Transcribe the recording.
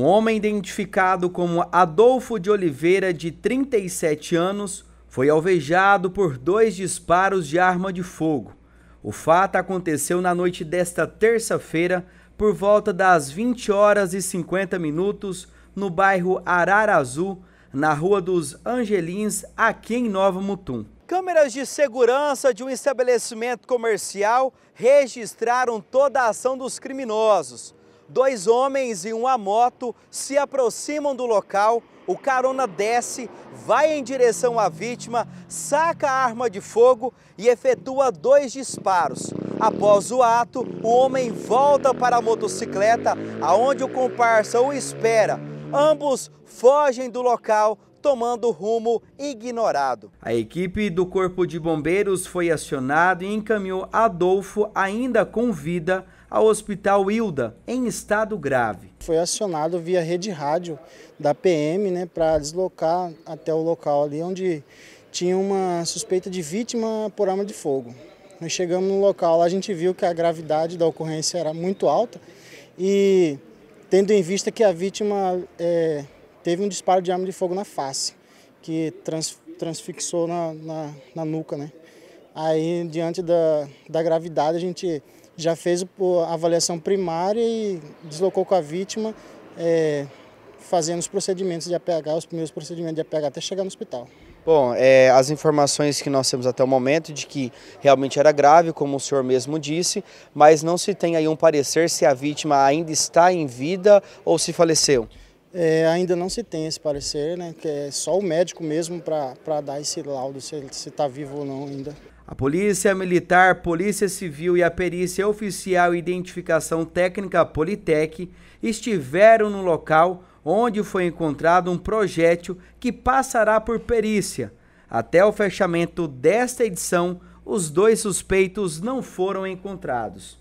Um homem identificado como Adolfo de Oliveira, de 37 anos, foi alvejado por dois disparos de arma de fogo. O fato aconteceu na noite desta terça-feira, por volta das 20 horas e 50 minutos, no bairro Arara Azul, na Rua dos Angelins, aqui em Nova Mutum. Câmeras de segurança de um estabelecimento comercial registraram toda a ação dos criminosos dois homens e uma moto se aproximam do local, o carona desce, vai em direção à vítima, saca a arma de fogo e efetua dois disparos. Após o ato, o homem volta para a motocicleta, aonde o comparsa o espera. Ambos fogem do local tomando rumo ignorado. A equipe do Corpo de Bombeiros foi acionada e encaminhou Adolfo, ainda com vida, ao Hospital Hilda, em estado grave. Foi acionado via rede rádio da PM né, para deslocar até o local ali onde tinha uma suspeita de vítima por arma de fogo. Nós chegamos no local, lá a gente viu que a gravidade da ocorrência era muito alta e tendo em vista que a vítima é, teve um disparo de arma de fogo na face, que trans, transfixou na, na, na, nuca, né? Aí, diante da, da gravidade, a gente já fez a avaliação primária e deslocou com a vítima, é, fazendo os procedimentos de APH, os primeiros procedimentos de APH até chegar no hospital. Bom, é, as informações que nós temos até o momento de que realmente era grave, como o senhor mesmo disse, mas não se tem aí um parecer se a vítima ainda está em vida ou se faleceu. É, ainda não se tem esse parecer, né, que é só o médico mesmo para dar esse laudo, se ele está vivo ou não ainda. A Polícia Militar, Polícia Civil e a Perícia Oficial Identificação Técnica Politec estiveram no local onde foi encontrado um projétil que passará por perícia. Até o fechamento desta edição, os dois suspeitos não foram encontrados.